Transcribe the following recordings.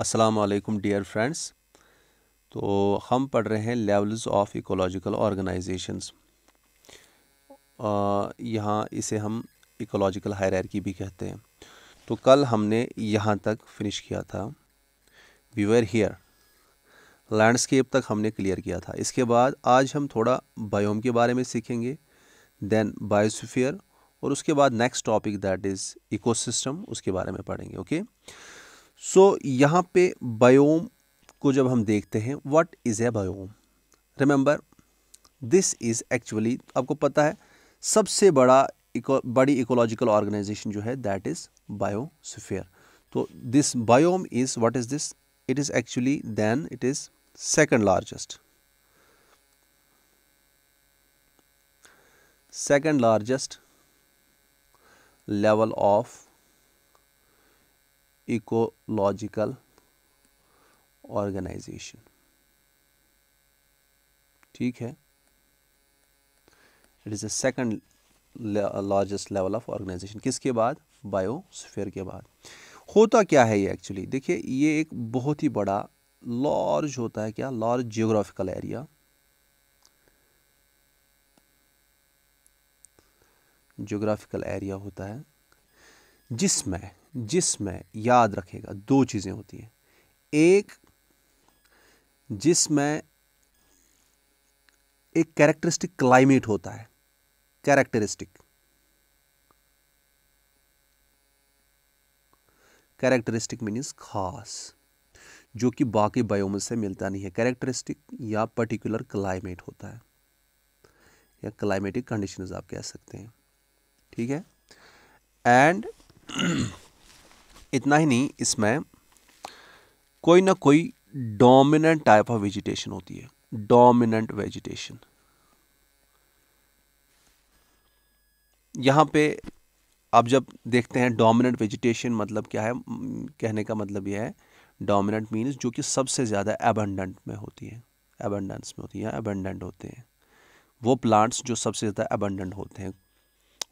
अस्सलाम वालेकुम dear friends तो हम पढ़ रहे हैं लेवल्स ऑफ इकोलॉजिकल ऑर्गेनाइजेशंस यहाँ इसे हम इकोलॉजिकल हायरार्की भी कहते हैं तो कल हमने यहाँ तक फिनिश किया था वी वर हियर लैंडस्केप तक हमने क्लियर किया था इसके बाद आज हम थोड़ा बायोम के बारे में सीखेंगे देन बायोसफियर और उसके बाद next topic that is ecosystem उसके बारे में पढ़ेंगे ओके okay? सो so, यहाँ पे बायोम को जब हम देखते हैं what is a biome remember this is actually आपको पता है सबसे बड़ा इको बड़ी इकोलॉजिकल ऑर्गेनाइजेशन जो है दैट इज़ बायोसफेयर तो this biome is what is this it is actually then it is second largest second largest level of ecological organisation ठीक है it is the second largest level of organisation किसके बाद biosphere के बाद होता क्या है ये एक्चुअली देखिए ये एक बहुत ही बड़ा लार्ज होता है क्या large geographical area geographical area होता है जिसमें जिसमें याद रखेगा दो चीज़ें होती हैं एक जिसमें एक कैरेक्टरिस्टिक क्लाइमेट होता है कैरेक्टरिस्टिक कैरेक्टरिस्टिक मीन्स खास जो कि बाकी बायोम से मिलता नहीं है कैरेक्टरिस्टिक या पर्टिकुलर क्लाइमेट होता है या क्लाइमेटिक कंडीशंस आप कह सकते हैं ठीक है एंड इतना ही नहीं इसमें कोई ना कोई डोमिनेंट टाइप ऑफ वेजिटेशन होती है डोमिनेंट वेजिटेशन यहाँ पे आप जब देखते हैं डोमिनेंट वेजिटेशन मतलब क्या है कहने का मतलब यह है डोमिनेंट मीन्स जो कि सबसे ज़्यादा एबंडेंट में होती है एबंडेंस में होती है एबंडेंट होते हैं वो प्लांट्स जो सबसे ज़्यादा एबंडेंट होते हैं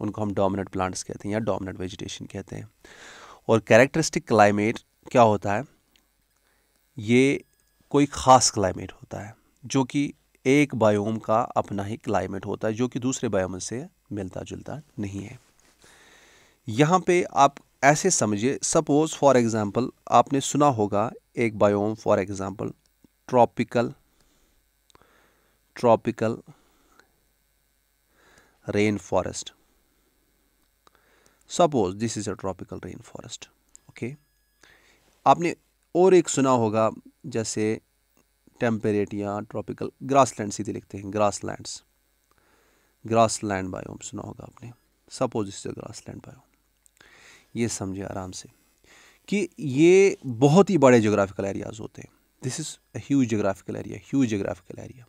उनको हम डोमिनेंट प्लांट्स कहते हैं या डोमिनेंट वेजिटेशन कहते हैं और कैरेक्टरिस्टिक क्लाइमेट क्या होता है ये कोई ख़ास क्लाइमेट होता है जो कि एक बायोम का अपना ही क्लाइमेट होता है जो कि दूसरे बायोम से मिलता जुलता नहीं है यहाँ पे आप ऐसे समझिए सपोज़ फॉर एग्ज़ाम्पल आपने सुना होगा एक biome for example tropical tropical rain forest suppose this is a tropical rain forest okay आपने और एक सुना होगा जैसे टेम्परेट या ट्रॉपिकल लैंड सीधे लिखते हैं ग्रास ग्रास लैंड बायोम सुना होगा आपने सपोज इस लैंड बायोम ये समझे आराम से कि ये बहुत ही बड़े जोग्राफिकल एरियाज़ होते हैं this is a geographical area huge geographical area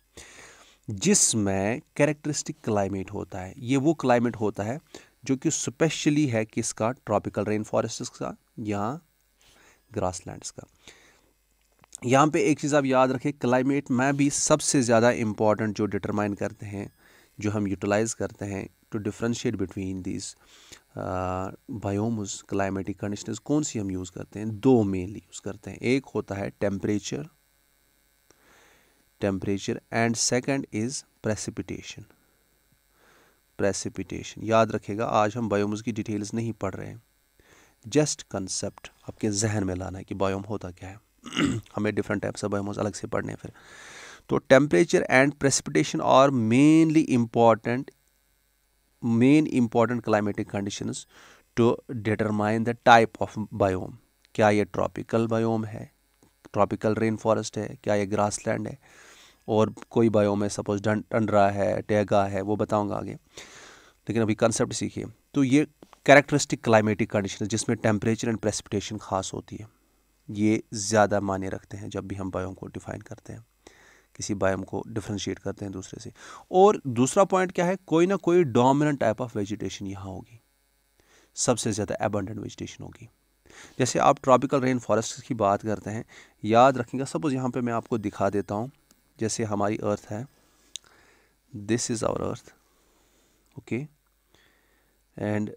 जिसमें कैरेक्टरिस्टिक क्लाइमेट होता है ये वो क्लाइमेट होता है जो कि स्पेशली है किसका ट्रॉपिकल रेन फॉरेस्ट का या ग्रास का यहाँ पे एक चीज़ आप याद रखें क्लाइमेट में भी सबसे ज़्यादा इम्पॉर्टेंट जो डिटरमाइन करते हैं जो हम यूटिलाइज़ करते हैं to differentiate between these biomes climatic conditions कौन सी हम यूज़ करते हैं दो मेनली यूज़ करते हैं एक होता है temperature temperature and second is precipitation precipitation याद रखेगा आज हम बायोम्स की डिटेल्स नहीं पढ़ रहे हैं जस्ट कंसेप्ट आपके जहन में लाना है कि बायोम होता क्या है हमें डिफरेंट टाइप्स ऑफ बायोम्स अलग से पढ़ने हैं फिर तो temperature and precipitation are mainly important main important climatic condition to determine the type of biome क्या ये ट्रॉपिकल बायोम है ट्रॉपिकल रेन फॉरेस्ट है क्या ये ग्रास लैंड है और कोई बायोम है सपोज डंड है टेगा है वो बताऊंगा आगे लेकिन अभी कंसेप्ट सीखिए तो ये कैरेक्टरिस्टिक क्लाइमेटिक कंडीशन जिसमें टेम्परेचर एंड प्रेसिपिटेशन खास होती है ये ज़्यादा मान्य रखते हैं जब भी हम बायोम को डिफाइन करते हैं किसी बायोम को डिफ्रेंशिएट करते हैं दूसरे से और दूसरा पॉइंट क्या है कोई ना कोई डोमिनेंट टाइप ऑफ वेजिटेशन यहाँ होगी सबसे ज़्यादा एबंडेंट वेजिटेशन होगी जैसे आप ट्रॉपिकल रेन फॉरेस्ट की बात करते हैं याद रखेंगे सपोज यहाँ पे मैं आपको दिखा देता हूँ जैसे हमारी अर्थ है this is our earth okay and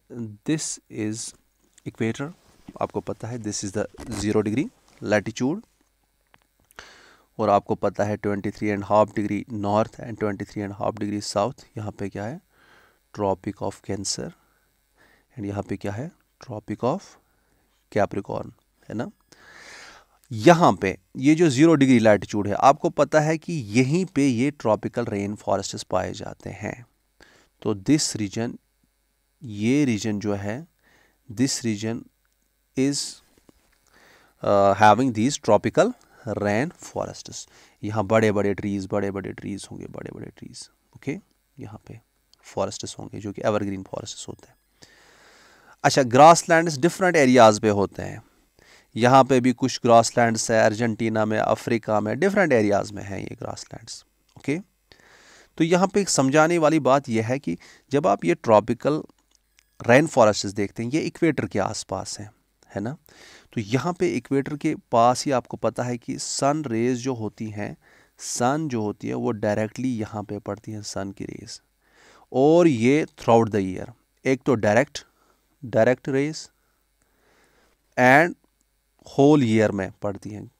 this is equator आपको पता है this is the zero degree latitude और आपको पता है twenty three and half degree north and twenty three and half degree south यहाँ पे क्या है ट्रॉपिक ऑफ कैंसर एंड यहाँ पे क्या है ट्रॉपिक ऑफ कैप्रिकॉर्न है ना यहाँ पे ये जो ज़ीरो डिग्री लैटिट्यूड है आपको पता है कि यहीं पे ये ट्रॉपिकल रेन फॉरेस्ट पाए जाते हैं तो दिस रीजन ये रीजन जो है this region is having these tropical rain forests यहाँ बड़े बड़े ट्रीज़ बड़े बड़े ट्रीज़ होंगे बड़े बड़े ट्रीज़ ओके okay? यहाँ पे फॉरेस्ट्स होंगे जो कि एवरग्रीन फॉरेस्ट्स होते हैं अच्छा ग्रास लैंड्स डिफरेंट एरियाज़ पे होते हैं यहाँ पे भी कुछ ग्रास लैंड्स है अर्जेंटीना में अफ्रीका में डिफरेंट एरियाज़ में हैं ये ग्रास लैंड्स ओके okay? तो यहाँ पे एक समझाने वाली बात यह है कि जब आप ये ट्रॉपिकल रेन फॉरेस्ट देखते हैं ये इक्वेटर के आसपास हैं है ना तो यहाँ पे इक्वेटर के पास ही आपको पता है कि सन रेज जो होती हैं सन जो होती है वो डायरेक्टली यहाँ पे पड़ती हैं सन की रेज और ये थ्रू आउट द ईयर एक तो direct direct rays and whole year में पड़ती हैं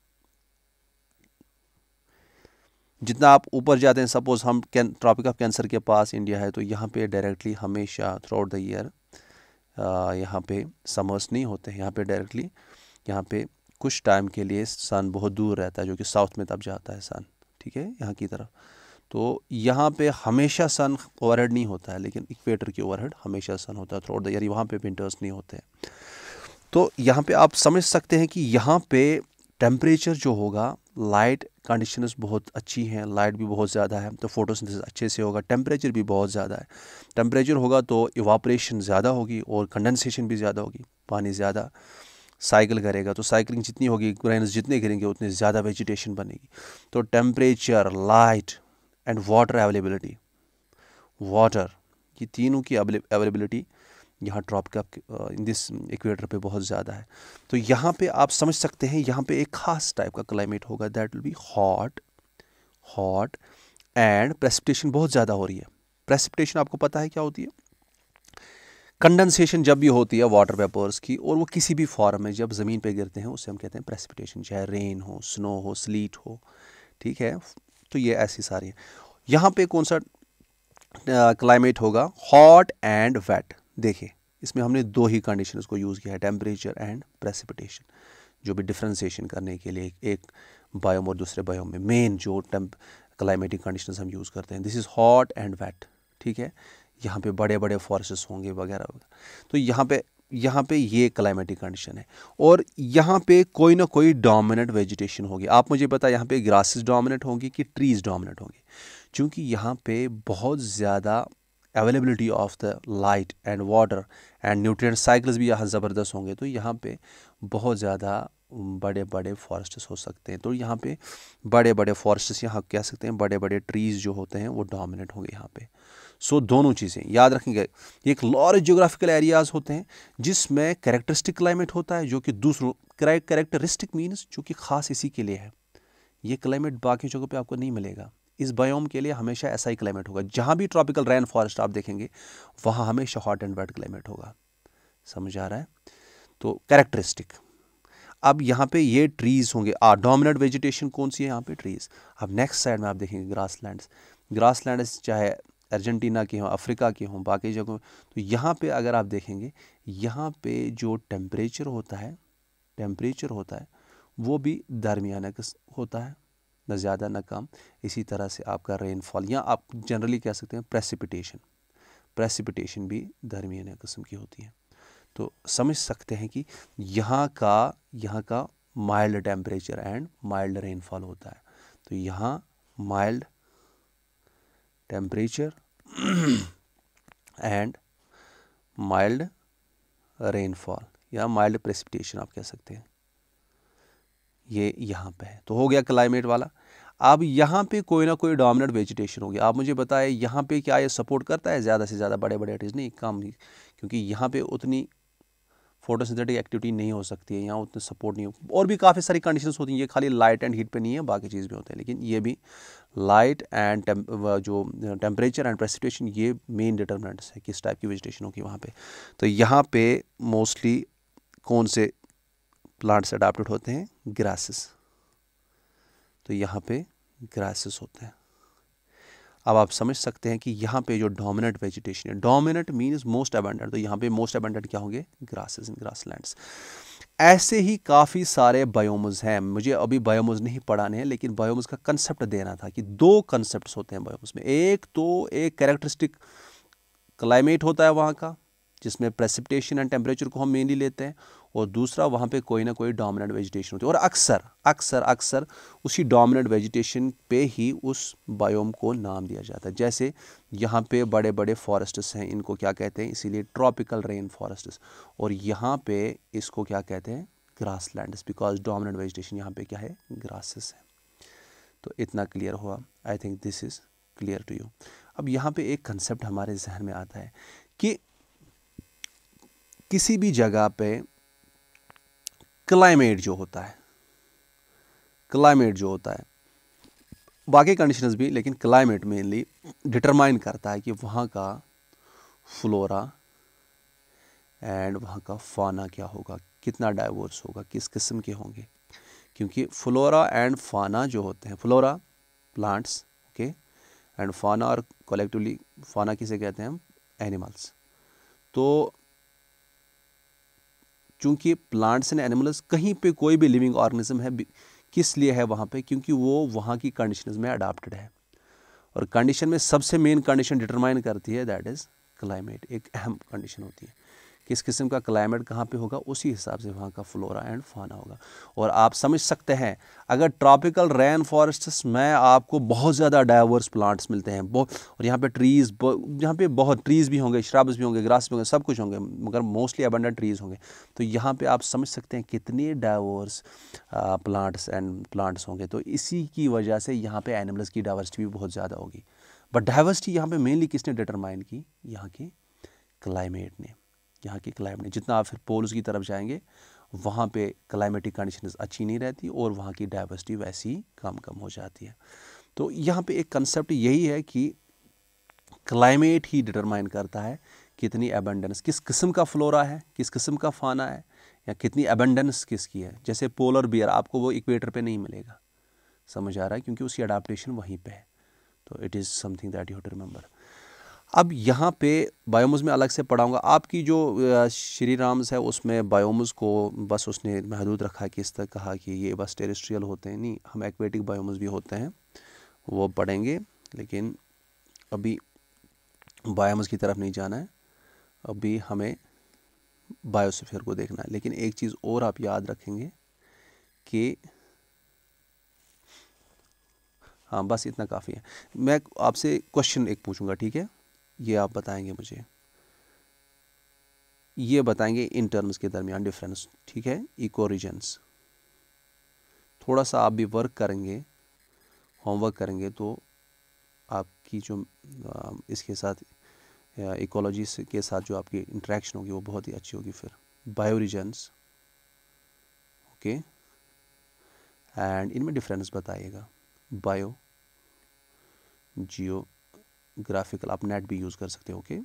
जितना आप ऊपर जाते हैं सपोज़ हम कैन ट्रॉपिक ऑफ कैंसर के पास इंडिया है तो यहाँ पे डायरेक्टली हमेशा थ्रू आउट द ईयर यहाँ पे समर्स नहीं होते हैं यहाँ पे डायरेक्टली यहाँ पे कुछ टाइम के लिए सन बहुत दूर रहता है जो कि साउथ में तब जाता है सन ठीक है यहाँ की तरफ तो यहाँ पे हमेशा सन ओवरहेड नहीं होता है लेकिन इक्वेटर की ओवरहेड हमेशा सन होता है थ्रू आउट द ईयर वहाँ पर विंटर्स नहीं होते हैं तो यहाँ पे आप समझ सकते हैं कि यहाँ पे टेम्परेचर जो होगा लाइट कंडीशंस बहुत अच्छी हैं लाइट भी बहुत ज़्यादा है तो फोटोसिंथेसिस अच्छे से होगा टेम्परेचर भी बहुत ज़्यादा है टेम्परेचर होगा तो इवापरेशन ज़्यादा होगी और कंडेंसेशन भी ज़्यादा होगी पानी ज़्यादा साइकिल करेगा तो साइकिलिंग जितनी होगी ग्रेन जितने गिरेंगे उतनी ज़्यादा वेजिटेशन बनेगी तो temperature light and water availability water ये तीनों की अवेलेबिलिटी यहाँ ड्रॉप कैप इन दिस इक्वेटर पे बहुत ज़्यादा है तो यहाँ पे आप समझ सकते हैं यहाँ पे एक खास टाइप का क्लाइमेट होगा that will be hot hot and precipitation बहुत ज़्यादा हो रही है प्रेसिपिटेशन आपको पता है क्या होती है कंडेंसेशन जब भी होती है वाटर वेपर्स की और वो किसी भी फॉर्म में जब ज़मीन पे गिरते हैं उसे हम कहते हैं प्रेसिपिटेशन चाहे रेन हो स्नो हो स्लीट हो ठीक है तो ये ऐसी सारी है यहाँ पे कौन सा क्लाइमेट uh, होगा हॉट एंड वेट देखिए इसमें हमने दो ही कंडीशन को यूज़ किया है टेम्परेचर एंड प्रेसिपिटेशन जो भी डिफ्रेंसीशन करने के लिए एक बायोम और दूसरे बायोम में मेन जो टेम्प क्लाइमेटिक कंडीशन हम यूज़ करते हैं this is hot and wet ठीक है यहाँ पे बड़े बड़े फॉरेस्ट होंगे वगैरह वगैरह तो यहाँ पे यहाँ पे ये क्लाइमेटिक कंडीशन है और यहाँ पे कोई ना कोई डोमिनेंट वेजिटेशन होगी आप मुझे पता यहाँ पे ग्रासेस डोमिनेंट होंगी कि ट्रीज़ डोमिनेंट होंगी क्योंकि यहाँ पे बहुत ज़्यादा availability of the light and water and nutrient cycles भी यहाँ ज़बरदस्त होंगे तो यहाँ पे बहुत ज़्यादा बड़े बड़े फॉरेस्ट्स हो सकते हैं तो यहाँ पे बड़े बड़े फॉरेस्ट्स यहाँ कह सकते हैं बड़े बड़े ट्रीज़ जो होते हैं वो डोमिनेट होंगे यहाँ पे सो so, दोनों चीज़ें याद रखेंगे एक लॉर्ज जोग्राफिकल एरियाज़ होते हैं जिसमें करेक्टरिस्टिक क्लाइमेट होता है जो कि दूसरों करेक्टरिस्टिक मीन्स जो कि ख़ास इसी के लिए है ये क्लाइमेट बाकी जगहों पर आपको नहीं मिलेगा इस बायोम के लिए हमेशा ऐसा ही क्लाइमेट होगा जहाँ भी ट्रॉपिकल रेन फॉरेस्ट आप देखेंगे वहाँ हमेशा हॉट एंड वेट क्लाइमेट होगा समझ आ रहा है तो कैरेक्टरिस्टिक अब यहाँ पे ये ट्रीज़ होंगे आ डोमिनेंट वेजिटेशन कौन सी है यहाँ पे ट्रीज़ अब नेक्स्ट साइड में आप देखेंगे ग्रास लैंड्स ग्रास लैंड्स चाहे अर्जेंटीना के हों अफ्रीका के हों बाकी जगहों तो यहाँ पे अगर आप देखेंगे यहाँ पे जो टेम्परेचर होता है टेम्परेचर होता है वो भी दरमियाना होता है ना ज़्यादा ना कम इसी तरह से आपका रेनफॉल या आप जनरली कह सकते हैं प्रेसिपिटेशन प्रेसिपिटेशन भी दरमियान कस्म की होती है तो समझ सकते हैं कि यहाँ का यहाँ का mild temperature and mild rainfall होता है तो यहाँ mild temperature and mild rainfall या माइल्ड प्रेसिपिटेशन आप कह सकते हैं ये यहाँ पे है तो हो गया क्लाइमेट वाला अब यहाँ पे कोई ना कोई डोमिनेंट वेजिटेशन होगी आप मुझे बताएं यहाँ पे क्या ये सपोर्ट करता है ज़्यादा से ज़्यादा बड़े बड़े ट्रीज़ नहीं कम नहीं क्योंकि यहाँ पे उतनी फोटोसिंथेटिक एक्टिविटी नहीं हो सकती है यहाँ उतने सपोर्ट नहीं हो और भी काफ़ी सारी कंडीशंस होती हैं ये खाली लाइट एंड हीट पर नहीं है बाकी चीज़ भी होते हैं लेकिन ये भी लाइट एंड जो टेम्परेचर एंड प्रेसिटेशन ये मेन डिटर्मिनेंट्स है किस टाइप की वेजिटेशन होगी वहाँ पर तो यहाँ पर मोस्टली कौन से प्लांट्स अडाप्टेड होते हैं ग्रासेस तो यहाँ पे ग्रासेस होते हैं अब आप समझ सकते हैं कि यहाँ पे जो डोमिनेंट वेजिटेशन है डोमिनेंट मीन मोस्ट अबेंडेंट तो यहाँ पे मोस्ट अबेंडेंट क्या होंगे ग्रासेस ग्रास ग्रासलैंड्स ऐसे ही काफ़ी सारे बायोमज हैं मुझे अभी बायोमज नहीं पढ़ाने हैं लेकिन बायोमज का कंसेप्ट देना था कि दो कंसेप्ट होते हैं बायोमज में एक तो एक करेक्टरिस्टिक क्लाइमेट होता है वहाँ का जिसमें प्रेसिपिटेशन एंड टेम्परेचर को हम मेनली लेते हैं और दूसरा वहाँ पे कोई ना कोई डोमिनेंट वेजिटेशन होती है और अक्सर अक्सर अक्सर उसी डोमिनेंट वेजिटेशन पे ही उस बायोम को नाम दिया जाता है जैसे यहाँ पे बड़े बड़े फॉरेस्ट्स हैं इनको क्या कहते हैं इसीलिए ट्रॉपिकल रेन फॉरेस्ट्स और यहाँ पे इसको क्या कहते हैं grasslands because dominant vegetation यहाँ पर क्या है ग्रासेस हैं तो इतना क्लियर हुआ I think this is clear to you अब यहाँ पर एक कंसेप्ट हमारे जहन में आता है कि किसी भी जगह पर क्लाइमेट जो होता है क्लाइमेट जो होता है बाकी कंडीशंस भी लेकिन क्लाइमेट मेनली डिटरमाइन करता है कि वहाँ का फ्लोरा एंड वहाँ का फाना क्या होगा कितना डाइवर्स होगा किस किस्म के होंगे क्योंकि फ्लोरा एंड फाना जो होते हैं फ्लोरा प्लांट्स ओके एंड फाना और कलेक्टिवली फाना किसे कहते हैं हम एनिमल्स तो चूँकि प्लांट्स एंड एनिमल्स कहीं पे कोई भी लिविंग ऑर्गेनिज्म है किस लिए है वहाँ पे क्योंकि वो वहाँ की कंडीशन में अडाप्टड है और कंडीशन में सबसे मेन कंडीशन डिटरमाइन करती है दैट इज़ क्लाइमेट एक अहम कंडीशन होती है किस किस्म का क्लाइमेट कहाँ पे होगा उसी हिसाब से वहाँ का फ्लोरा एंड फाना होगा और आप समझ सकते हैं अगर ट्रॉपिकल रेन फॉरेस्ट्स में आपको बहुत ज़्यादा डाइवर्स प्लांट्स मिलते हैं बहुत और यहाँ पे ट्रीज़ यहाँ पे बहुत ट्रीज़ भी होंगे श्रब्स भी होंगे ग्रास भी होंगे सब कुछ होंगे मगर मोस्टली अबंडर ट्रीज़ होंगे तो यहाँ पर आप समझ सकते हैं कितने डाइवर्स प्लांट्स एंड प्लांट्स होंगे तो इसी की वजह से यहाँ पर एनिमल्स की डाइवर्सिटी भी बहुत ज़्यादा होगी बट डाइवर्सिटी यहाँ पर मेनली किसने डिटरमाइन की यहाँ के क्लाइमेट ने यहाँ की क्लाइमेट जितना आप फिर पोल्स की तरफ जाएंगे वहाँ पे क्लाइमेटिक कंडीशन अच्छी नहीं रहती और वहाँ की डाइवर्सिटी वैसी कम कम हो जाती है तो यहाँ पे एक कंसेप्ट यही है कि क्लाइमेट ही डिटरमाइन करता है कितनी एबेंडेंस किस किस्म का फ्लोरा है किस किस्म का फाना है या कितनी एबेंडेंस किसकी है जैसे पोलर बियर आपको वो इक्वेटर पर नहीं मिलेगा समझ आ रहा है क्योंकि उसकी अडाप्टेशन वहीं पर है तो it is something that you to remember अब यहाँ पे बायोमस में अलग से पढ़ाऊँगा आपकी जो श्री राम्स है उसमें बायोमस को बस उसने महदूद रखा कि इस तरह कहा कि ये बस टेरिस्ट्रियल होते हैं नहीं हम एक्वेटिक बायोमस भी होते हैं वो पढ़ेंगे लेकिन अभी बायोमस की तरफ नहीं जाना है अभी हमें बायोसफेयर को देखना है लेकिन एक चीज़ और आप याद रखेंगे कि हाँ बस इतना काफ़ी है मैं आपसे क्वेश्चन एक पूछूंगा ठीक है ये आप बताएंगे मुझे ये बताएंगे इन टर्म्स के दरमियान डिफरेंस ठीक है इको रीजन्स थोड़ा सा आप भी वर्क करेंगे होमवर्क करेंगे तो आपकी जो इसके साथ इकोलॉजी के साथ जो आपकी इंट्रैक्शन होगी वो बहुत ही अच्छी होगी फिर बायो रीजन्स ओके एंड इनमें डिफरेंस बताइएगा बायो जियो ग्राफिकल आप नेट भी यूज़ कर सकते हो ओके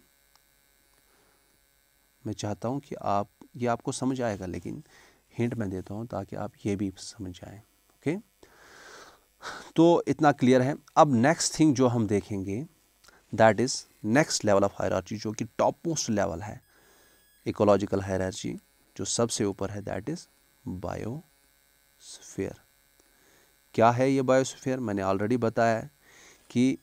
मैं चाहता हूँ कि आप ये आपको समझ आएगा लेकिन हिंट मैं देता हूँ ताकि आप ये भी समझ जाएँ ओके तो इतना क्लियर है अब नेक्स्ट थिंग जो हम देखेंगे that is next level of hierarchy जो कि टॉप मोस्ट लेवल है इकोलॉजिकल हायरार्ची जो सबसे ऊपर है दैट इज़ बायोस्फीयर क्या है ये बायोस्फीयर मैंने ऑलरेडी बताया कि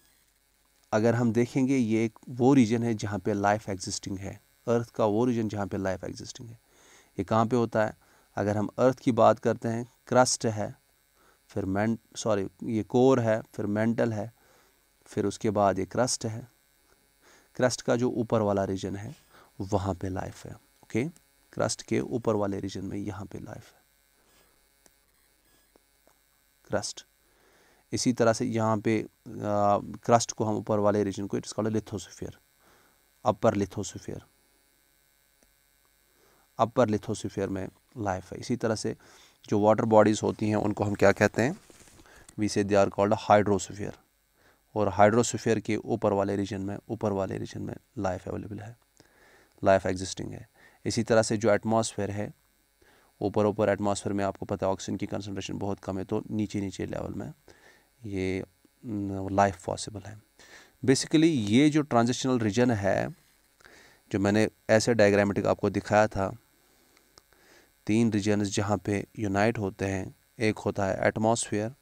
अगर हम देखेंगे ये एक वो रीजन है जहाँ पे लाइफ एग्जिस्टिंग है अर्थ का वो रीजन जहाँ पे लाइफ एग्जिस्टिंग है ये कहाँ पे होता है अगर हम अर्थ की बात करते हैं क्रस्ट है फिर मैं सॉरी ये कोर है फिर मेंटल है फिर उसके बाद ये क्रस्ट है क्रस्ट का जो ऊपर वाला रीजन है वहाँ पे लाइफ है ओके क्रस्ट के ऊपर वाले रीजन में यहाँ पे लाइफ है क्रस्ट इसी तरह से यहाँ पे क्रस्ट को हम ऊपर वाले रीजन को it's called lithosphere upper lithosphere upper lithosphere में लाइफ है इसी तरह से जो वाटर बॉडीज़ होती हैं उनको हम क्या कहते हैं वी से दे आर कॉल्ड हाइड्रोसफियर और हाइड्रोसफियर के ऊपर वाले रीजन में ऊपर वाले रीजन में लाइफ अवेलेबल है लाइफ एग्जिस्टिंग है इसी तरह से जो एटमॉस्फेयर है ऊपर ऊपर एटमॉस्फेयर में आपको पता है ऑक्सीजन की कंसनट्रेशन बहुत कम है तो नीचे नीचे लेवल में ये लाइफ पॉसिबल है बेसिकली ये जो ट्रांजिशनल रीजन है जो मैंने ऐसे डायग्रामेटिक आपको दिखाया था तीन रीजन जहाँ पे यूनाइट होते हैं एक होता है atmosphere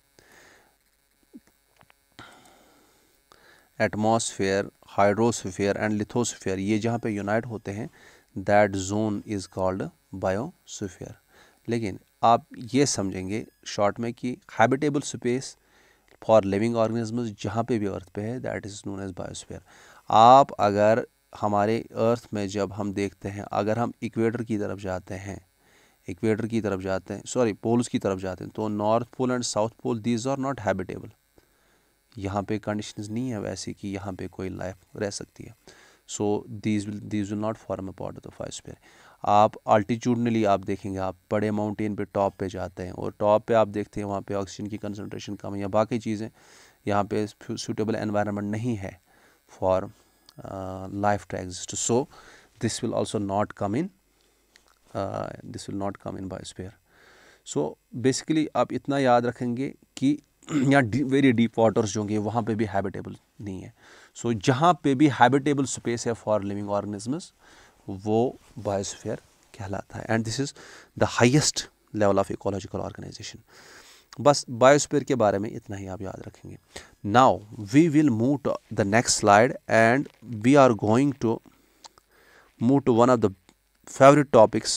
atmosphere hydrosphere and lithosphere ये जहाँ पे यूनाइट होते हैं that zone is called biosphere लेकिन आप ये समझेंगे शॉर्ट में कि habitable space for living organisms जहाँ पे भी अर्थ पे है that is known as biosphere आप अगर हमारे अर्थ में जब हम देखते हैं अगर हम इक्वेटर की तरफ जाते हैं इक्वेटर की तरफ जाते हैं सॉरी पोल्स की तरफ जाते हैं तो north pole and south pole these are not habitable यहाँ पे कंडीशन नहीं है वैसे कि यहाँ पे कोई लाइफ रह सकती है so these these will not form a part of the five आप अल्टीट्यूडनली आप देखेंगे आप बड़े माउंटेन पे टॉप पे जाते हैं और टॉप पे आप देखते हैं वहाँ पे ऑक्सीजन की कंसनट्रेशन कम है या बाकी चीज़ें यहाँ पे सूटेबल एनवायरनमेंट नहीं है for life to exist so this will also not come in this will not come in biosphere so basically आप इतना याद रखेंगे कि या डी, वेरी डीप वाटर्स जो होंगे वहाँ पर भी हैबिटेबल नहीं है सो so, जहाँ पे भी हैबिटेबल स्पेस है फॉर लिविंग ऑर्गेनिजम्स वो बायोस्फीयर कहलाता है and this is the highest level of ecological organization बस बायोस्फीयर के बारे में इतना ही आप याद रखेंगे now we will move to the next slide and we are going to move to one of the favorite topics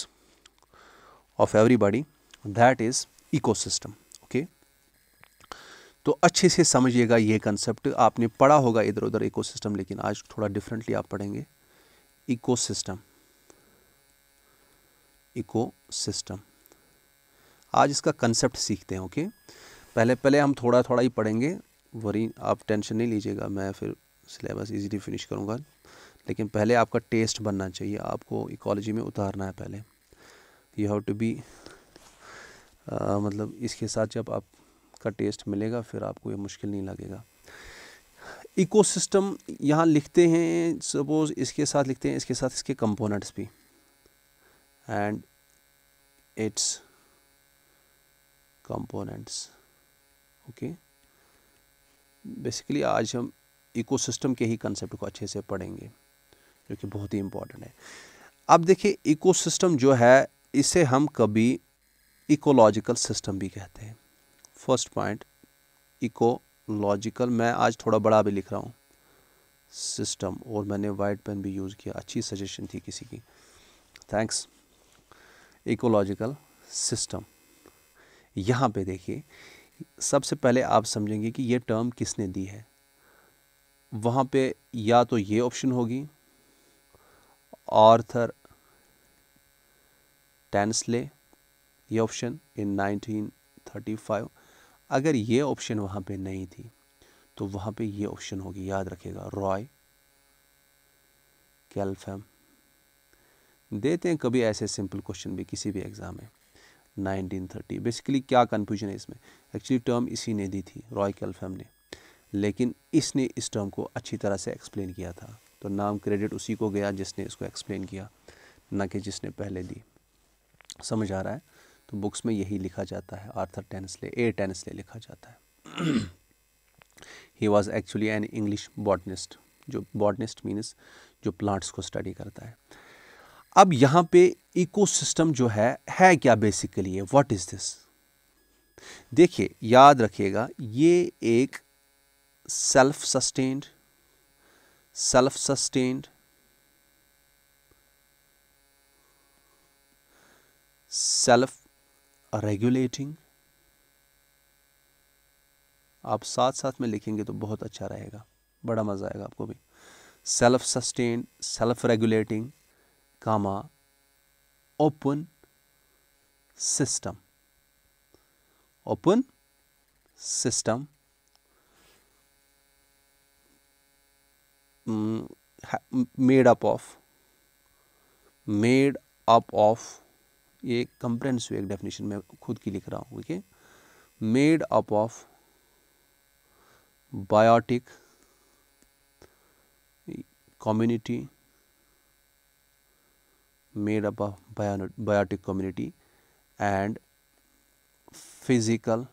of that is ecosystem okay तो अच्छे से समझिएगा ये कंसेप्ट आपने पढ़ा होगा इधर उधर इकोसिस्टम लेकिन आज थोड़ा डिफरेंटली आप पढ़ेंगे इकोसिस्टम इकोसिस्टम आज इसका कंसेप्ट सीखते हैं ओके पहले पहले हम थोड़ा थोड़ा ही पढ़ेंगे वरी आप टेंशन नहीं लीजिएगा मैं फिर सिलेबस इजीली फिनिश करूँगा लेकिन पहले आपका टेस्ट बनना चाहिए आपको इकोलॉजी में उतारना है पहले यू हैव टू बी मतलब इसके साथ जब आपका टेस्ट मिलेगा फिर आपको ये मुश्किल नहीं लगेगा इकोसिस्टम यहाँ लिखते हैं सपोज इसके साथ लिखते हैं इसके साथ इसके कंपोनेंट्स भी and its components okay basically आज हम इकोसिस्टम के ही कंसेप्ट को अच्छे से पढ़ेंगे जो कि बहुत ही इम्पोर्टेंट है अब देखिए इकोसिस्टम जो है इसे हम कभी इकोलॉजिकल सिस्टम भी कहते हैं फर्स्ट पॉइंट इको लॉजिकल मैं आज थोड़ा बड़ा भी लिख रहा हूँ सिस्टम और मैंने वाइट पेन भी यूज़ किया अच्छी सजेशन थी किसी की थैंक्स इकोलॉजिकल सिस्टम यहाँ पे देखिए सबसे पहले आप समझेंगे कि ये टर्म किसने दी है वहाँ पे या तो ये ऑप्शन होगी आर्थर टेंसले ये ऑप्शन इन 1935 अगर ये ऑप्शन वहाँ पे नहीं थी तो वहाँ पे ये ऑप्शन होगी याद रखेगा रॉय कैल्फेम देते हैं कभी ऐसे सिंपल क्वेश्चन भी किसी भी एग्ज़ाम में 1930 बेसिकली क्या कन्फ्यूजन है इसमें एक्चुअली टर्म इसी ने दी थी रॉय कैल्फम ने लेकिन इसने इस टर्म को अच्छी तरह से एक्सप्लेन किया था तो नाम क्रेडिट उसी को गया जिसने इसको एक्सप्लेन किया ना कि जिसने पहले दी समझ आ रहा है तो बुक्स में यही लिखा जाता है आर्थर टेनिसले ए टेनिसले लिखा जाता है he was actually an English botanist जो बॉटनिस्ट मीन्स जो प्लांट्स को स्टडी करता है अब यहाँ पे इकोसिस्टम जो है है क्या बेसिकली ये व्हाट इज़ दिस देखिए याद रखिएगा ये एक self sustained self sustained self regulating आप साथ साथ में लिखेंगे तो बहुत अच्छा रहेगा बड़ा मज़ा आएगा आपको भी self sustain self regulating comma open system open system made up of made up of ये कंप्रेंस एक डेफिनेशन में खुद की लिख रहा हूँ okay made up of biotic community made up of biotic community and physical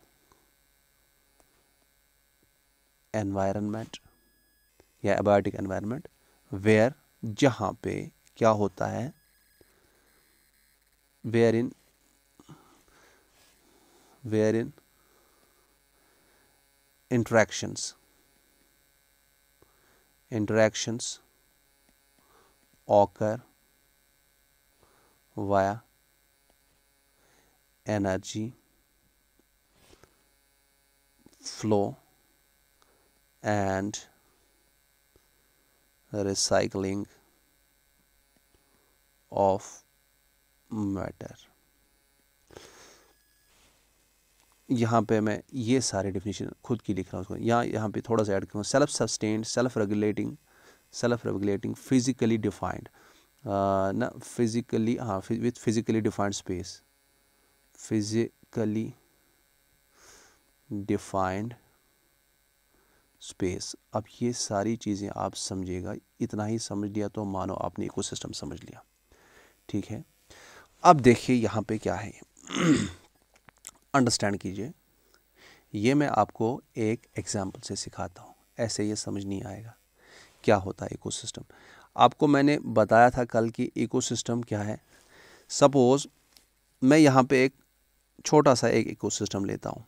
environment या एबायोटिक एनवायरनमेंट वेयर जहाँ पे क्या होता है wherein wherein interactions interactions occur via energy flow and recycling of matter यहाँ पे मैं ये सारे डिफिनेशन खुद की लिख रहा हूँ उसको यहाँ यहाँ पे थोड़ा सा ऐड करूँ self sustained self regulating self regulating physically defined ना फिजिकली हाँ with physically defined space physically defined space अब ये सारी चीज़ें आप समझिएगा इतना ही समझ लिया तो मानो आपने इकोसिस्टम समझ लिया ठीक है अब देखिए यहाँ पे क्या है अंडरस्टैंड कीजिए ये मैं आपको एक एग्जाम्पल से सिखाता हूँ ऐसे ये समझ नहीं आएगा क्या होता है इकोसिस्टम आपको मैंने बताया था कल कि इकोसिस्टम क्या है सपोज़ मैं यहाँ पे एक छोटा सा एक इकोसिस्टम लेता हूँ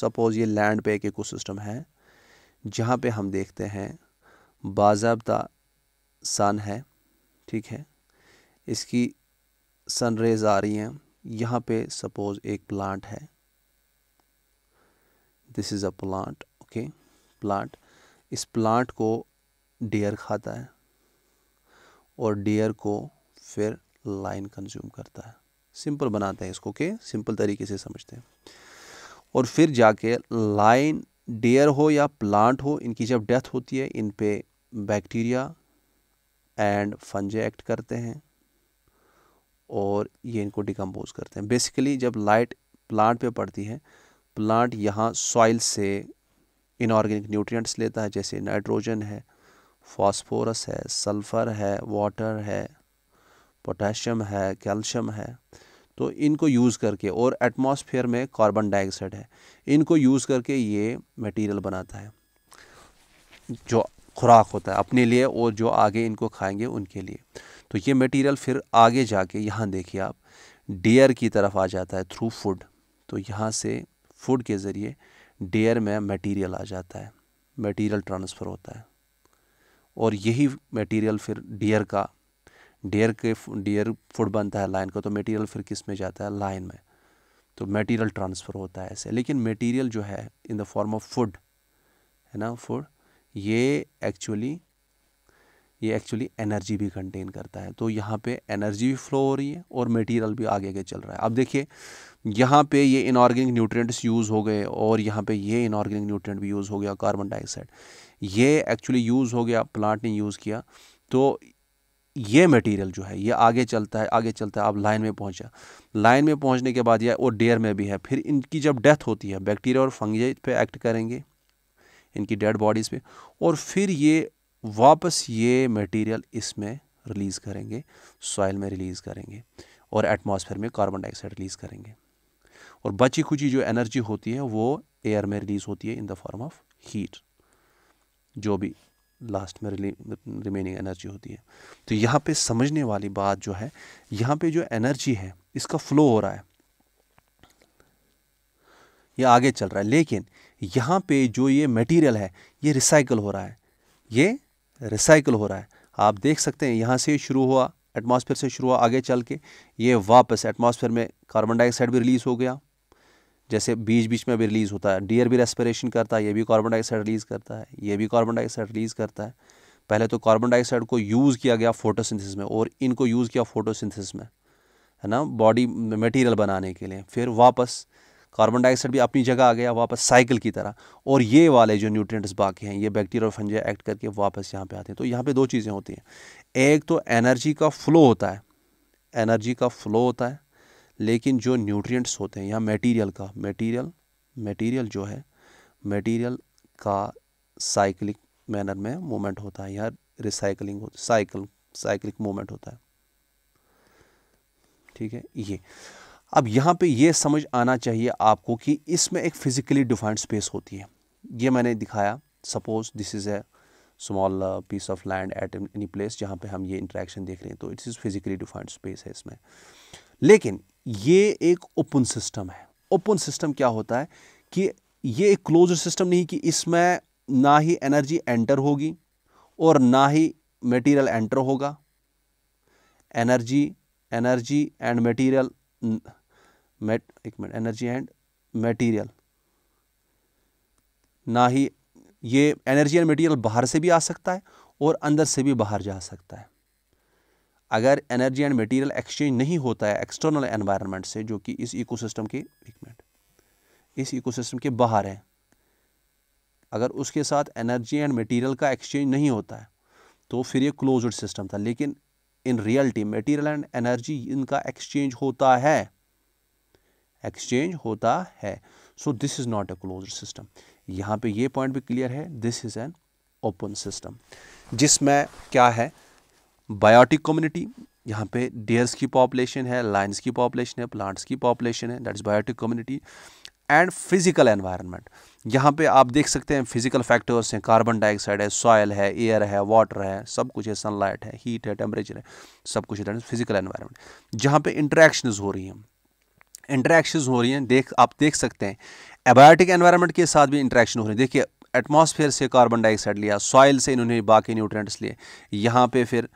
सपोज़ ये लैंड पे एक इकोसिस्टम है जहाँ पे हम देखते हैं बाबा सन है ठीक है इसकी सनरेज आ रही हैं यहाँ पे सपोज एक प्लांट है this is a plant okay plant इस प्लांट को डियर खाता है और डियर को फिर लाइन कंज्यूम करता है सिंपल बनाते हैं इसको के सिंपल तरीके से समझते हैं और फिर जाके लाइन डियर हो या प्लांट हो इनकी जब डेथ होती है इन पे बैक्टीरिया एंड फंजे एक्ट करते हैं और ये इनको डिकम्पोज करते हैं बेसिकली जब लाइट प्लांट पे पड़ती है प्लांट यहाँ सॉइल से इनऑर्गेनिक न्यूट्रिएंट्स लेता है जैसे नाइट्रोजन है फास्फोरस है सल्फ़र है वाटर है पोटेशियम है कैल्शियम है तो इनको यूज़ करके और एटमॉस्फेयर में कार्बन डाइऑक्साइड है इनको यूज़ करके ये मटेरियल बनाता है जो खुराक होता है अपने लिए और जो आगे इनको खाएंगे उनके लिए तो ये मटेरियल फिर आगे जाके यहाँ देखिए आप डेयर की तरफ आ जाता है थ्रू फूड तो यहाँ से फूड के ज़रिए डेयर में मटेरियल आ जाता है मटेरियल ट्रांसफ़र होता है और यही मटेरियल फिर डेयर का डेयर के डेयर फूड बनता है लाइन का तो मटेरियल फिर किस में जाता है लाइन में तो मटेरियल ट्रांसफ़र होता है ऐसे लेकिन मटेरियल जो है in the form of food है ना फूड ये एक्चुअली ये एक्चुअली एनर्जी भी कंटेन करता है तो यहाँ पे एनर्जी भी फ्लो हो रही है और मटेरियल भी आगे आगे चल रहा है अब देखिए यहाँ पे ये इनऑर्गेनिक न्यूट्रिएंट्स यूज़ हो गए और यहाँ पे ये इनऑर्गेनिक न्यूट्रिएंट भी यूज़ हो गया कार्बन डाइऑक्साइड ये एक्चुअली यूज़ हो गया प्लांट ने यूज़ किया तो ये मटेरियल जो है ये आगे चलता है आगे चलता है अब लाइन में पहुंचा लाइन में पहुंचने के बाद यह और डेयर में भी है फिर इनकी जब डेथ होती है बैक्टीरिया और फंगज पे एक्ट करेंगे इनकी डेड बॉडीज़ पे और फिर ये वापस ये मटेरियल इसमें रिलीज़ करेंगे सॉइल में रिलीज़ करेंगे और एटमॉस्फेयर में कार्बन डाइऑक्साइड रिलीज़ करेंगे और बची खुची जो एनर्जी होती है वो एयर में रिलीज़ होती है in the form of heat जो भी लास्ट में रिमेनिंग एनर्जी होती है तो यहाँ पे समझने वाली बात जो है यहाँ पे जो एनर्जी है इसका फ्लो हो रहा है ये आगे चल रहा है लेकिन यहाँ पे जो ये मटेरियल है ये रिसाइकल हो रहा है ये रिसाइकल हो रहा है आप देख सकते हैं यहाँ से शुरू हुआ एटमॉस्फेयर से शुरू हुआ आगे चल के ये वापस एटमॉस्फेयर में कार्बन डाइऑक्साइड भी रिलीज़ हो गया जैसे बीच बीच में भी रिलीज़ होता है डियर भी रेस्पिरेशन करता है ये भी कार्बन डाइऑक्साइड रिलीज़ करता है ये भी कार्बन डाइऑक्साइड रिलीज़ करता है पहले तो कार्बन डाइऑक्साइड को यूज़ किया गया फोटो में और इनको यूज़ किया फोटो में है ना बॉडी मटेरियल बनाने के लिए फिर वापस कार्बन डाइऑक्साइड भी अपनी जगह आ गया वापस साइकिल की तरह और ये वाले जो न्यूट्रिएंट्स बाकी हैं ये बैक्टीरिया और फंजा एक्ट करके वापस यहाँ पे आते हैं तो यहाँ पे दो चीज़ें होती हैं एक तो एनर्जी का फ्लो होता है एनर्जी का फ्लो होता है लेकिन जो न्यूट्रिएंट्स होते हैं यहाँ मटीरियल का मटीरियल मटीरियल जो है मटीरियल का साइकिलिंग मैनर में मूवमेंट होता है यहाँ रिसाइकलिंग होती साइकिल साइकिलिंग मूवमेंट होता है ठीक है ये अब यहाँ पे ये समझ आना चाहिए आपको कि इसमें एक फिज़िकली डिफाइंड स्पेस होती है ये मैंने दिखाया suppose this is a small piece of land at any place जहाँ पे हम ये इंट्रैक्शन देख रहे हैं तो it's is physically defined space है इसमें लेकिन ये एक ओपन सिस्टम है ओपन सिस्टम क्या होता है कि ये एक क्लोज सिस्टम नहीं कि इसमें ना ही एनर्जी एंटर होगी और ना ही मटेरियल एंटर होगा एनर्जी एनर्जी एंड मटेरियल मेट एक मिनट एनर्जी एंड मटेरियल ना ही ये एनर्जी एंड मटेरियल बाहर से भी आ सकता है और अंदर से भी बाहर जा सकता है अगर एनर्जी एंड मटेरियल एक्सचेंज नहीं होता है एक्सटर्नल एनवायरनमेंट से जो कि इस इकोसिस्टम के एक मिनट इस इकोसिस्टम के बाहर है अगर उसके साथ एनर्जी एंड मटेरियल का एक्सचेंज नहीं होता है तो फिर ये क्लोज्ड सिस्टम था लेकिन in reality material and energy इनका एक्सचेंज होता है एक्सचेंज होता है so this is not a close system यहाँ पे ये पॉइंट भी क्लियर है this is an open system जिसमें क्या है बायोटिक कम्युनिटी यहाँ पे डेयर्स की पॉपुलेशन है लाइन्स की पॉपुलेशन है प्लांट्स की पॉपुलेशन है that is biotic community and physical environment यहाँ पे आप देख सकते हैं फिजिकल फैक्टर्स हैं कार्बन डाइऑक्साइड है सॉयल है एयर है वाटर है सब कुछ है सनलाइट है हीट है टेम्परेचर है सब कुछ है दैट इज़ फिजिकल एनवायरनमेंट जहाँ पे इंट्रैक्शन हो रही हैं इंटरेक्शन हो रही हैं देख आप देख सकते हैं एबायोटिक एनवायरनमेंट के साथ भी इंटरेक्शन हो रही है देखिए एटमॉस्फेयर से कार्बन डाइऑक्साइड लिया सॉइल से इन्होंने बाकी न्यूट्रेंट्स लिए यहाँ पे फिर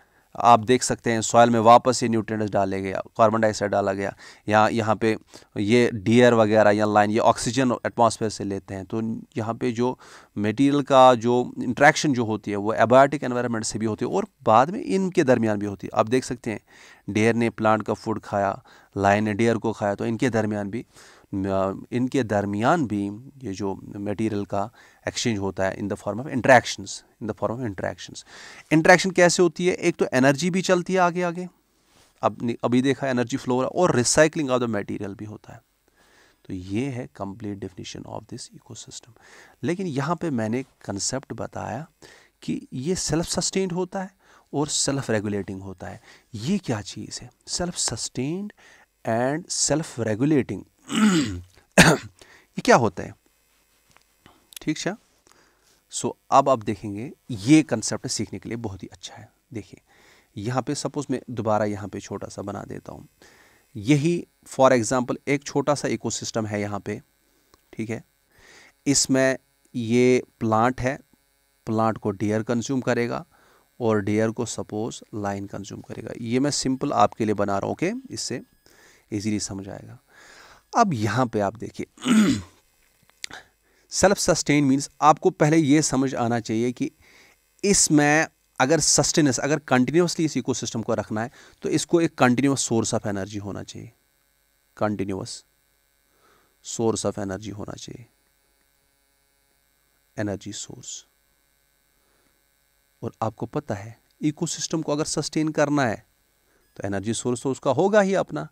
आप देख सकते हैं सॉयल में वापस ये न्यूट्रिएंट्स डाले गया कार्बन डाइऑक्साइड डाला गया यहाँ यहाँ पे ये डियर वगैरह या लाइन ये ऑक्सीजन एटमॉस्फेयर से लेते हैं तो यहाँ पे जो मटेरियल का जो इंट्रैक्शन जो होती है वो एबायोटिक एनवायरनमेंट से भी होती है और बाद में इनके दरमियान भी होती है आप देख सकते हैं डेयर ने प्लांट का फूड खाया लाइन ने डेयर को खाया तो इनके दरमियान भी इनके दरमियान भी ये जो मटेरियल का एक्सचेंज होता है in the form of interactions in the form of interactions interaction कैसे होती है एक तो एनर्जी भी चलती है आगे आगे अब अभी देखा एनर्जी फ्लो और रिसाइकलिंग ऑफ द मटेरियल भी होता है तो ये है complete definition of this ecosystem लेकिन यहाँ पे मैंने कंसेप्ट बताया कि ये सेल्फ सस्टेंड होता है और सेल्फ रेगुलेटिंग होता है ये क्या चीज़ है self sustained and self regulating ये क्या होता है ठीक है सो so, अब आप देखेंगे ये कंसेप्ट सीखने के लिए बहुत ही अच्छा है देखिए यहाँ पे सपोज मैं दोबारा यहाँ पे छोटा सा बना देता हूँ यही फॉर एग्ज़ाम्पल एक छोटा सा इकोसिस्टम है यहाँ पे ठीक है इसमें ये प्लांट है प्लांट को डियर कंज्यूम करेगा और डियर को सपोज लाइन कंज्यूम करेगा ये मैं सिंपल आपके लिए बना रहा हूँ ओके इससे इजीली समझ आएगा अब यहाँ पे आप देखिए सेल्फ सस्टेन मीन्स आपको पहले ये समझ आना चाहिए कि इसमें अगर सस्टेनस अगर कंटिन्यूसली इस इकोसिस्टम को रखना है तो इसको एक कंटिन्यूस सोर्स ऑफ एनर्जी होना चाहिए कंटिन्यूस सोर्स ऑफ एनर्जी होना चाहिए एनर्जी सोर्स और आपको पता है इकोसिस्टम को अगर सस्टेन करना है तो एनर्जी सोर्स तो उसका होगा ही अपना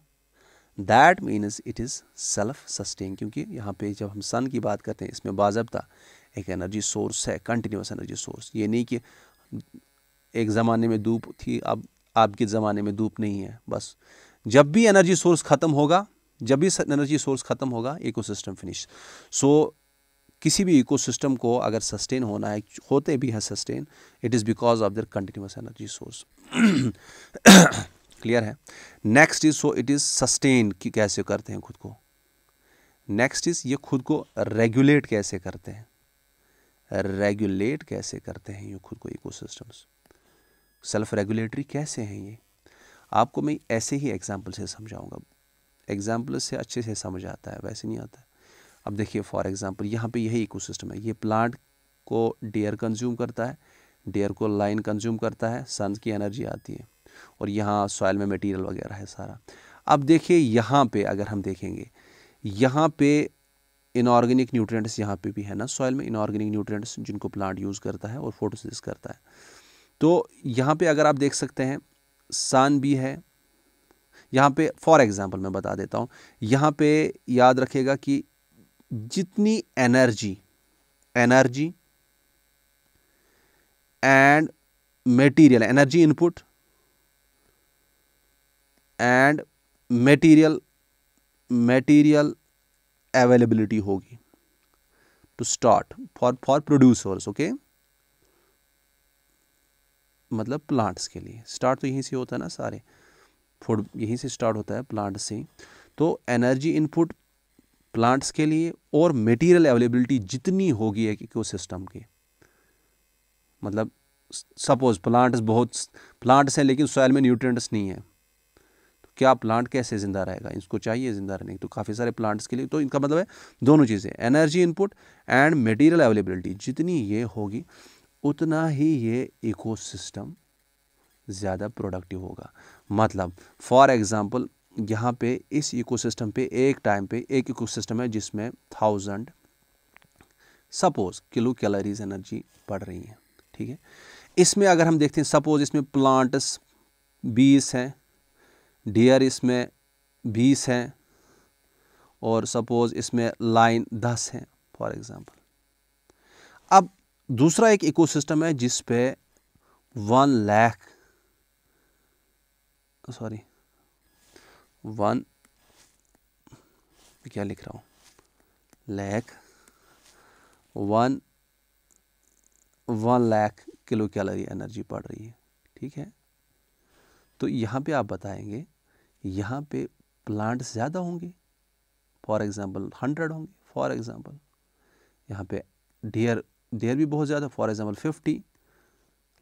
that means it is self sustain क्योंकि यहाँ पे जब हम सन की बात करते हैं इसमें बाजबता एक एनर्जी सोर्स है कंटिन्यूस एनर्जी सोर्स ये नहीं कि एक ज़माने में धूप थी अब आप, आपके ज़माने में धूप नहीं है बस जब भी एनर्जी सोर्स ख़त्म होगा जब भी एनर्जी सोर्स ख़त्म होगा इको फिनिश सो किसी भी इको को अगर सस्टेन होना है होते भी हैं sustain it is because of the continuous energy source clear है next is so it is sustain कि कैसे करते हैं खुद को नेक्स्ट इज ये खुद को रेगुलेट कैसे करते हैं रेगुलेट कैसे करते हैं ये खुद को इकोसिस्टम्स सेल्फ रेगुलेटरी कैसे हैं ये आपको मैं ऐसे ही एग्जाम्पल से समझाऊंगा एग्जाम्पल से अच्छे से समझ आता है वैसे नहीं आता अब देखिए फॉर एग्जाम्पल यहाँ पे यही इकोसिस्टम है ये प्लांट को डेयर कंज्यूम करता है डेयर को लाइन कंज्यूम करता है सन की एनर्जी आती है और यहाँ सॉयल में मटेरियल वगैरह है सारा अब देखिए यहाँ पे अगर हम देखेंगे यहाँ पे इनऑर्गेनिक न्यूट्रिएंट्स यहाँ पे भी है ना सॉयल में इनऑर्गेनिक न्यूट्रिएंट्स जिनको प्लांट यूज़ करता है और फोटोसिस करता है तो यहाँ पे अगर आप देख सकते हैं सन भी है यहाँ पे फॉर एग्ज़ाम्पल मैं बता देता हूँ यहाँ पे याद रखिएगा कि जितनी energy energy and material energy input and material material availability होगी to start for for producers okay मतलब प्लांट्स के लिए स्टार्ट तो यहीं से होता है ना सारे फूड यहीं से स्टार्ट होता है प्लांट से तो एनर्जी इनपुट प्लांट्स के लिए और मटेरियल अवेलेबिलिटी जितनी होगी एक इकोसिस्टम की मतलब सपोज प्लांट्स बहुत प्लांट्स हैं लेकिन सॉयल में न्यूट्रिएंट्स नहीं है क्या प्लांट कैसे ज़िंदा रहेगा इसको चाहिए ज़िंदा रहने की तो काफ़ी सारे प्लांट्स के लिए तो इनका मतलब है दोनों चीज़ें energy input and material availability जितनी ये होगी उतना ही ये इकोसिस्टम ज़्यादा प्रोडक्टिव होगा मतलब फॉर एग्ज़ाम्पल यहाँ पे इस इकोसिस्टम पे एक टाइम पे एक इकोसिस्टम है जिसमें thousand suppose kilo calories energy बढ़ रही है ठीक है इसमें अगर हम देखते हैं सपोज इसमें प्लांट्स बीस हैं डियर इसमें बीस हैं और सपोज़ इसमें लाइन दस हैं फॉर एग्ज़ाम्पल अब दूसरा एक इकोसिस्टम है जिस पे वन लैख सॉरी वन क्या लिख रहा हूँ lakh one one lakh kilo calorie energy पड़ रही है ठीक है तो यहाँ पे आप बताएंगे यहाँ पे प्लांट्स ज़्यादा होंगे फॉर एग्ज़ाम्पल हंड्रेड होंगे फॉर एग्ज़ाम्पल यहाँ पे डेयर डेयर भी बहुत ज़्यादा फॉर एग्ज़ाम्पल फिफ्टी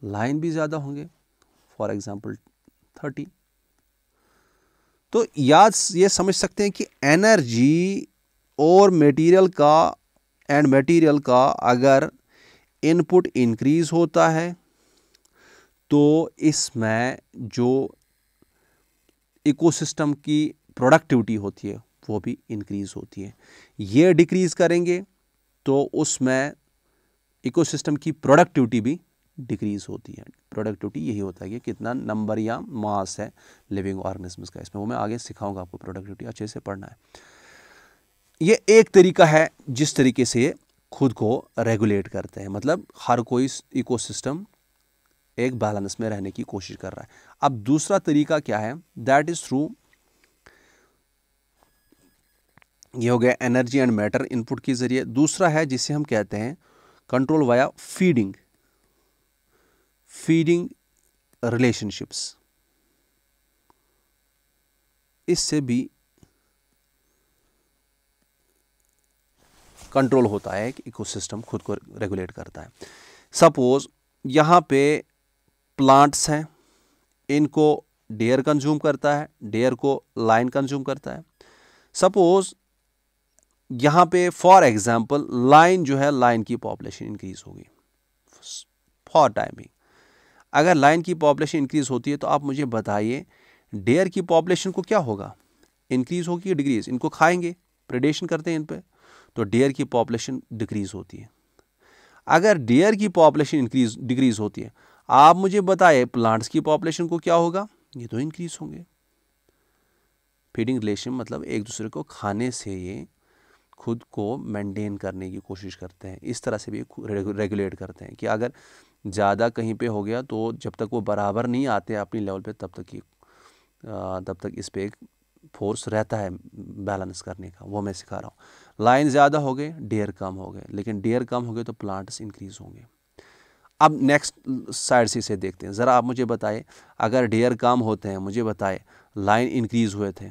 लाइन भी ज़्यादा होंगे फॉर एग्ज़ाम्पल थर्टी तो याद ये समझ सकते हैं कि एनर्जी और मटेरियल का एंड मटेरियल का अगर इनपुट इंक्रीज़ होता है तो इसमें जो इकोसिस्टम की प्रोडक्टिविटी होती है वो भी इंक्रीज़ होती है ये डिक्रीज़ करेंगे तो उसमें इकोसिस्टम की प्रोडक्टिविटी भी डिक्रीज़ होती है प्रोडक्टिविटी यही होता है कि कितना नंबर या मास है लिविंग ऑर्गेनिजम्स का इसमें वो मैं आगे सिखाऊंगा आपको प्रोडक्टिविटी अच्छे से पढ़ना है ये एक तरीका है जिस तरीके से खुद को रेगुलेट करते हैं मतलब हर कोई इकोसिस्टम एक बैलेंस में रहने की कोशिश कर रहा है अब दूसरा तरीका क्या है दैट इज़ थ्रू ये हो गया एनर्जी एंड मैटर इनपुट के ज़रिए दूसरा है जिसे हम कहते हैं control via feeding feeding relationships इससे भी कंट्रोल होता है कि इकोसिस्टम खुद को रेगुलेट करता है सपोज़ यहां पे प्लांट्स हैं इनको डेयर कंज्यूम करता है डेयर को लाइन कंज्यूम करता है सपोज यहाँ पे फॉर एग्जांपल लाइन जो है लाइन की पॉपुलेशन इंक्रीज होगी फॉर टाइमिंग अगर लाइन की पॉपुलेशन इंक्रीज होती है तो आप मुझे बताइए डेयर की पॉपुलेशन को क्या होगा इंक्रीज होगी डिक्रीज इनको खाएंगे प्रेडेशन करते हैं इन पर तो डेयर की पॉपुलेशन डिक्रीज होती है अगर डेयर की पॉपुलेशन इंक्रीज डिक्रीज होती है आप मुझे बताए प्लांट्स की पॉपुलेशन को क्या होगा ये तो इंक्रीज होंगे फीडिंग रिलेशन मतलब एक दूसरे को खाने से ये खुद को मेंटेन करने की कोशिश करते हैं इस तरह से भी रेगुलेट करते हैं कि अगर ज़्यादा कहीं पे हो गया तो जब तक वो बराबर नहीं आते अपनी लेवल पे तब तक ये तब तक इस पर एक फोर्स रहता है बैलेंस करने का वो मैं सिखा रहा हूँ लाइन ज़्यादा हो गए डेयर कम हो गए लेकिन डेयर कम हो गए तो प्लांट्स इंक्रीज़ होंगे अब नेक्स्ट साइड से इसे देखते हैं ज़रा आप मुझे बताएं अगर डेयर काम होते हैं मुझे बताएं लाइन इंक्रीज़ हुए थे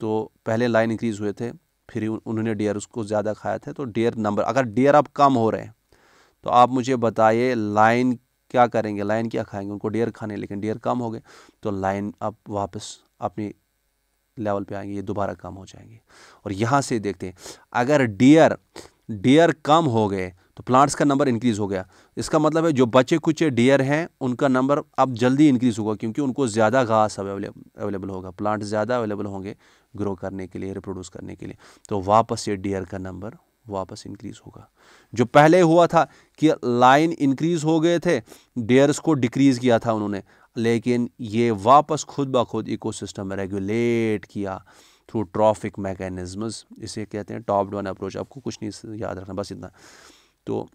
तो पहले लाइन इंक्रीज़ हुए थे फिर उन्होंने डेयर उसको ज़्यादा खाया था तो डेयर नंबर अगर डेयर अब कम हो रहे हैं तो आप मुझे बताइए लाइन क्या करेंगे लाइन क्या खाएंगे उनको डेयर खाने लेकिन डेयर कम हो गए तो लाइन अब वापस अपनी लेवल पे आएंगे ये दोबारा कम हो जाएंगे और यहाँ से देखते हैं अगर डेयर डेयर कम हो गए तो प्लांट्स का नंबर इंक्रीज़ हो गया इसका मतलब है जो बचे कुछ डियर हैं उनका नंबर अब जल्दी इंक्रीज़ होगा क्योंकि उनको ज़्यादा घास अवेलेबल होगा प्लांट्स ज़्यादा अवेलेबल होंगे ग्रो करने के लिए रिप्रोड्यूस करने के लिए तो वापस ये डियर का नंबर वापस इंक्रीज़ होगा जो पहले हुआ था कि लाइन इंक्रीज़ हो गए थे डेयर्स को डिक्रीज़ किया था उन्होंने लेकिन ये वापस खुद ब खुद इकोसिस्टम रेगुलेट किया थ्रू ट्रॉफिक मैकेनिज़म्स इसे कहते हैं टॉप डाउन अप्रोच आपको कुछ नहीं याद रखना बस इतना तो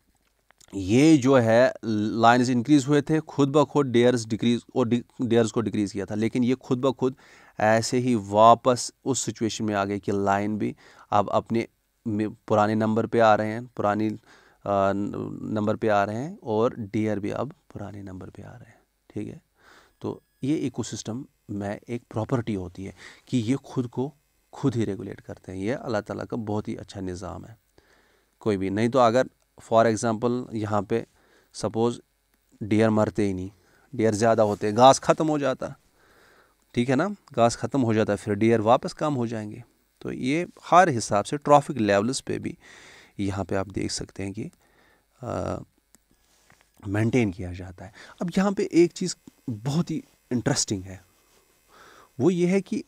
ये जो है लाइन्स इंक्रीज़ हुए थे खुद ब खुद डेयर्स डिक्रीज और डेयर्स को डिक्रीज़ किया था लेकिन ये खुद ब खुद ऐसे ही वापस उस सिचुएशन में आ गए कि लाइन भी अब अपने पुराने नंबर पे आ रहे हैं पुरानी नंबर पे आ रहे हैं और डेयर भी अब पुराने नंबर पे आ रहे हैं ठीक है तो ये इकोसिस्टम में एक प्रॉपर्टी होती है कि ये खुद को खुद ही रेगुलेट करते हैं ये अल्लाह ताला का बहुत ही अच्छा निज़ाम है कोई भी नहीं तो अगर फॉर एग्ज़ाम्पल यहाँ पे सपोज़ डियर मरते ही नहीं डियर ज़्यादा होते घास ख़त्म हो जाता ठीक है ना घास ख़त्म हो जाता फिर डियर वापस कम हो जाएंगे तो ये हर हिसाब से ट्रॉफिक लेवल्स पे भी यहाँ पे आप देख सकते हैं कि मेंटेन किया जाता है अब यहाँ पे एक चीज़ बहुत ही इंटरेस्टिंग है वो ये है कि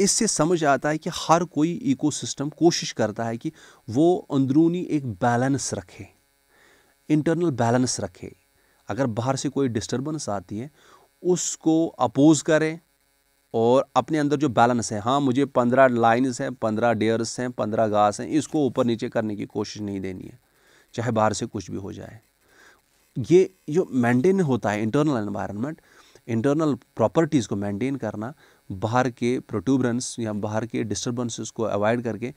इससे समझ आता है कि हर कोई इकोसिस्टम कोशिश करता है कि वो अंदरूनी एक बैलेंस रखे इंटरनल बैलेंस रखे अगर बाहर से कोई डिस्टर्बेंस आती है उसको अपोज करें और अपने अंदर जो बैलेंस है हाँ मुझे पंद्रह लाइन्स हैं पंद्रह डेयर्स हैं पंद्रह घास हैं इसको ऊपर नीचे करने की कोशिश नहीं देनी है चाहे बाहर से कुछ भी हो जाए ये जो मेंटेन होता है इंटरनल एनवायरनमेंट इंटरनल प्रॉपर्टीज़ को मेंटेन करना बाहर के प्रोट्यूबरेंस या बाहर के डिस्टर्बेंसेस को अवॉइड करके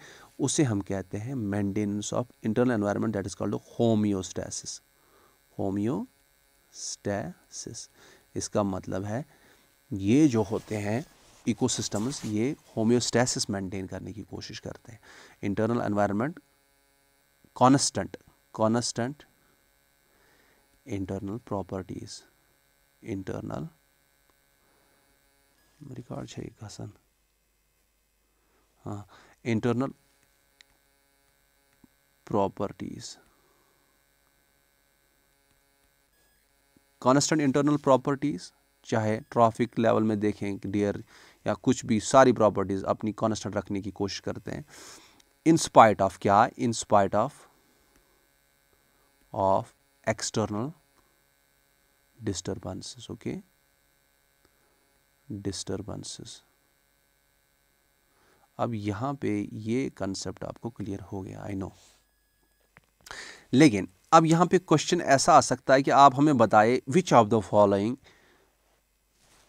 उसे हम कहते हैं maintenance of internal environment that is called homeostasis homeostasis इसका मतलब है ये जो होते हैं इकोसिस्टम्स ये होम्योस्टैसिस मेंटेन करने की कोशिश करते हैं internal environment constant constant internal properties internal record چھےٚ गसन हाँ internal properties constant internal properties चाहे ट्रैफिक लेवल में देखें डियर या कुछ भी सारी प्रॉपर्टीज़ अपनी कॉन्स्टेंट रखने की कोशिश करते हैं इंस्पाइट ऑफ क्या in spite of of external disturbances okay disturbances अब यहां पे ये कंसेप्ट आपको क्लियर हो गया आई नो लेकिन अब यहां पे क्वेश्चन ऐसा आ सकता है कि आप हमें बताएं which of the following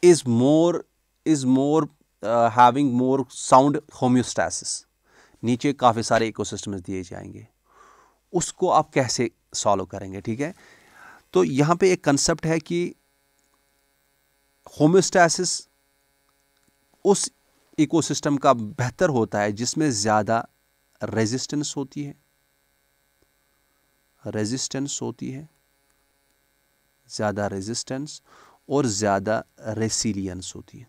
is more is more having more sound homeostasis नीचे काफ़ी सारे इकोसिस्टम्स दिए जाएंगे उसको आप कैसे सॉल्व करेंगे ठीक है तो यहां पे एक कंसेप्ट है कि होम्योस्टैसिस उस इकोसिस्टम का बेहतर होता है जिसमें ज़्यादा रेजिस्टेंस होती है रेजिस्टेंस होती है ज़्यादा रेजिस्टेंस और ज़्यादा रेसिलियंस होती है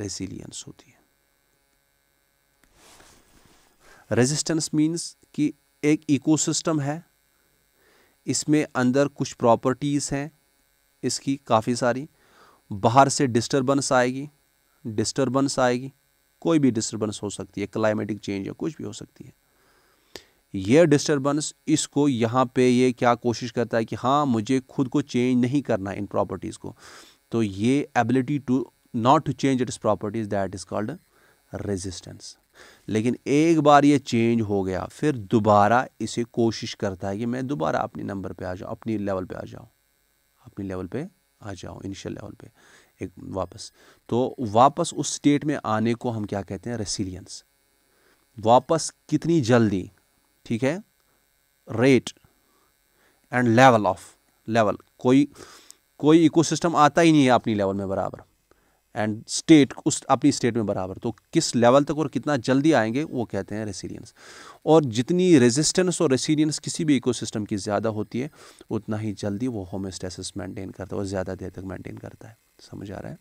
रेसिलियंस होती है रेजिस्टेंस मींस कि एक इकोसिस्टम है इसमें अंदर कुछ प्रॉपर्टीज़ हैं इसकी काफ़ी सारी बाहर से डिस्टर्बेंस आएगी डिस्टर्बेंस आएगी कोई भी डिस्टर्बेंस हो सकती है क्लाइमेटिक चेंज या कुछ भी हो सकती है यह डिस्टर्बेंस इसको यहाँ पे ये क्या कोशिश करता है कि हाँ मुझे खुद को चेंज नहीं करना इन प्रॉपर्टीज़ को तो ये ability to not to change its properties that is called resistance लेकिन एक बार ये चेंज हो गया फिर दोबारा इसे कोशिश करता है कि मैं दोबारा अपने नंबर पे आ जाऊँ अपनी लेवल पे आ जाऊँ अपनी लेवल पे आ जाओ इनिशियल लेवल पे एक वापस तो वापस उस स्टेट में आने को हम क्या कहते हैं रेसिलियंस वापस कितनी जल्दी ठीक है rate and level of level कोई कोई इकोसिस्टम आता ही नहीं है अपनी लेवल में बराबर एंड स्टेट उस अपनी स्टेट में बराबर तो किस लेवल तक और कितना जल्दी आएंगे वो कहते हैं रेसिलियंस और जितनी रेजिस्टेंस और रेसिलियंस किसी भी इकोसिस्टम की ज़्यादा होती है उतना ही जल्दी वो होमोस्टेसिस मेंटेन करता है और ज़्यादा देर तक मेंटेन करता है समझ आ रहा है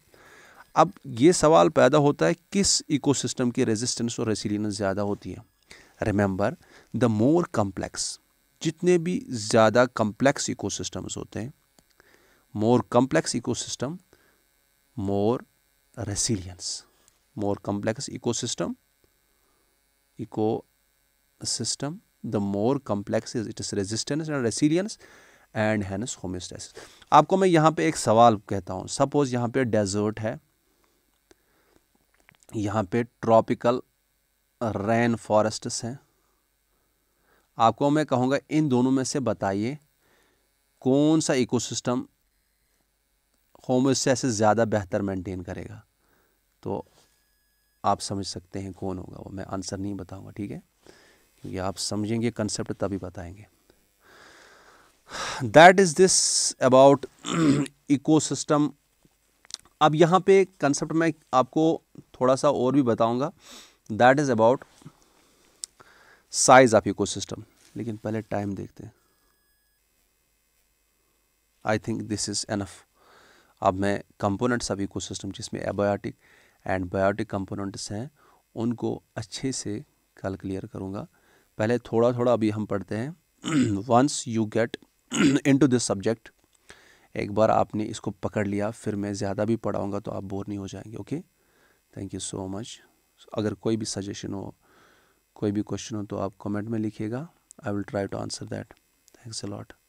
अब ये सवाल पैदा होता है किस इको की रेजिस्टेंस और रेसिलियंस ज़्यादा होती है रिमेंबर द मोर कम्प्लेक्स जितने भी ज़्यादा कम्प्लेक्स इकोसिस्टम्स होते हैं more complex ecosystem more resilience more complex ecosystem ecosystem the more complex is it is resistance and resilience and hence homeostasis आपको मैं यहाँ पे एक सवाल कहता हूँ सपोज यहाँ पे डेजर्ट है यहाँ पे ट्रॉपिकल रेन फॉरेस्ट्स हैं आपको मैं कहूँगा इन दोनों में से बताइए कौन सा इकोसिस्टम कौम उससे ऐसे ज़्यादा बेहतर मेंटेन करेगा तो आप समझ सकते हैं कौन होगा वो मैं आंसर नहीं बताऊंगा ठीक है क्योंकि आप समझेंगे कंसेप्ट तभी बताएंगे that is this about ecosystem अब यहाँ पे कंसेप्ट मैं आपको थोड़ा सा और भी बताऊंगा that is about size of ecosystem लेकिन पहले टाइम देखते हैं I think this is enough अब मैं कंपोनेंट्स अब सिस्टम जिसमें एबायोटिक एंड बायोटिक कंपोनेंट्स हैं उनको अच्छे से कल क्लियर करूँगा पहले थोड़ा थोड़ा अभी हम पढ़ते हैं once you get into this subject एक बार आपने इसको पकड़ लिया फिर मैं ज़्यादा भी पढ़ाऊँगा तो आप बोर नहीं हो जाएंगे okay thank you so much अगर कोई भी सजेशन हो कोई भी क्वेश्चन हो तो आप कमेंट में लिखिएगा I will try to answer that thanks a lot